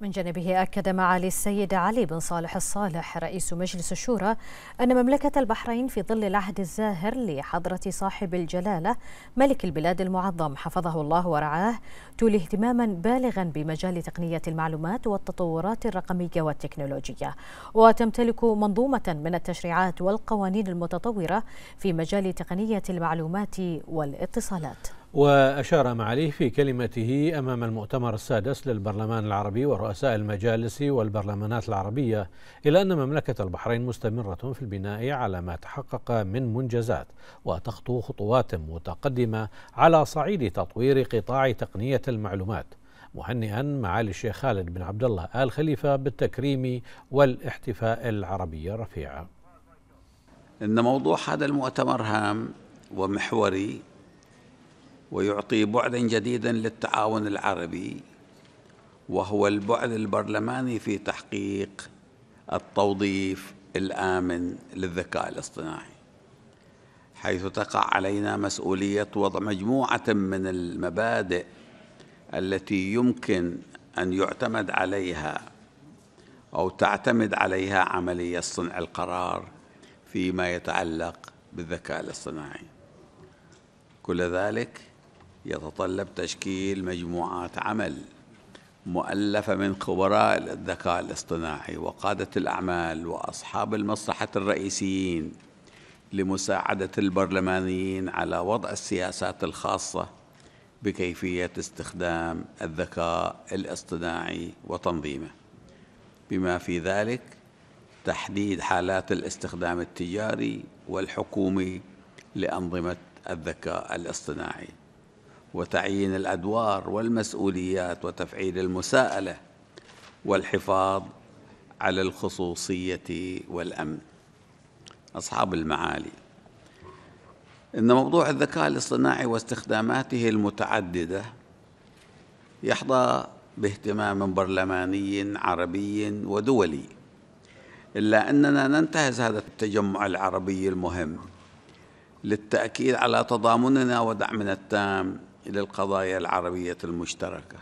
من جانبه أكد معالي السيد علي بن صالح الصالح رئيس مجلس الشورى أن مملكة البحرين في ظل العهد الزاهر لحضرة صاحب الجلالة ملك البلاد المعظم حفظه الله ورعاه تولي اهتماما بالغا بمجال تقنية المعلومات والتطورات الرقمية والتكنولوجية وتمتلك منظومة من التشريعات والقوانين المتطورة في مجال تقنية المعلومات والاتصالات وأشار معاليه في كلمته أمام المؤتمر السادس للبرلمان العربي ورؤساء المجالس والبرلمانات العربية إلى أن مملكة البحرين مستمرة في البناء على ما تحقق من منجزات وتخطو خطوات متقدمة على صعيد تطوير قطاع تقنية المعلومات مهنئا معالي الشيخ خالد بن عبد الله آل خليفة بالتكريم والاحتفاء العربي الرفيع إن موضوع هذا المؤتمر هام ومحوري ويعطي بعدا جديدا للتعاون العربي وهو البعد البرلماني في تحقيق التوظيف الآمن للذكاء الاصطناعي حيث تقع علينا مسؤولية وضع مجموعة من المبادئ التي يمكن أن يعتمد عليها أو تعتمد عليها عملية صنع القرار فيما يتعلق بالذكاء الاصطناعي كل ذلك يتطلب تشكيل مجموعات عمل مؤلفة من خبراء الذكاء الاصطناعي وقادة الأعمال وأصحاب المصلحة الرئيسيين لمساعدة البرلمانيين على وضع السياسات الخاصة بكيفية استخدام الذكاء الاصطناعي وتنظيمه بما في ذلك تحديد حالات الاستخدام التجاري والحكومي لأنظمة الذكاء الاصطناعي وتعيين الادوار والمسؤوليات وتفعيل المساءله والحفاظ على الخصوصيه والامن اصحاب المعالي ان موضوع الذكاء الاصطناعي واستخداماته المتعدده يحظى باهتمام برلماني عربي ودولي الا اننا ننتهز هذا التجمع العربي المهم للتاكيد على تضامننا ودعمنا التام للقضايا العربية المشتركة